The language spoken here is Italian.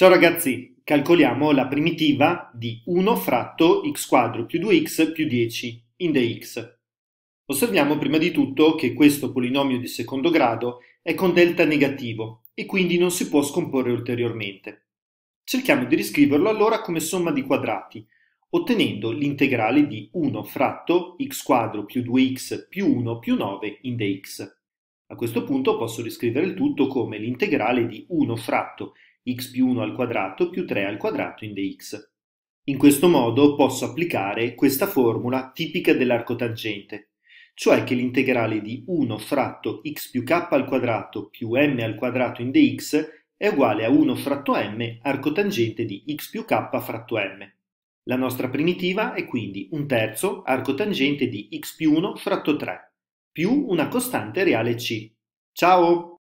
Ciao ragazzi, calcoliamo la primitiva di 1 fratto x quadro più 2x più 10 in dx. Osserviamo prima di tutto che questo polinomio di secondo grado è con delta negativo e quindi non si può scomporre ulteriormente. Cerchiamo di riscriverlo allora come somma di quadrati, ottenendo l'integrale di 1 fratto x quadro più 2x più 1 più 9 in dx. A questo punto posso riscrivere il tutto come l'integrale di 1 fratto x x più 1 al quadrato più 3 al quadrato in dx. In questo modo posso applicare questa formula tipica dell'arco tangente, cioè che l'integrale di 1 fratto x più k al quadrato più m al quadrato in dx è uguale a 1 fratto m arco tangente di x più k fratto m. La nostra primitiva è quindi un terzo arco tangente di x più 1 fratto 3, più una costante reale c. Ciao!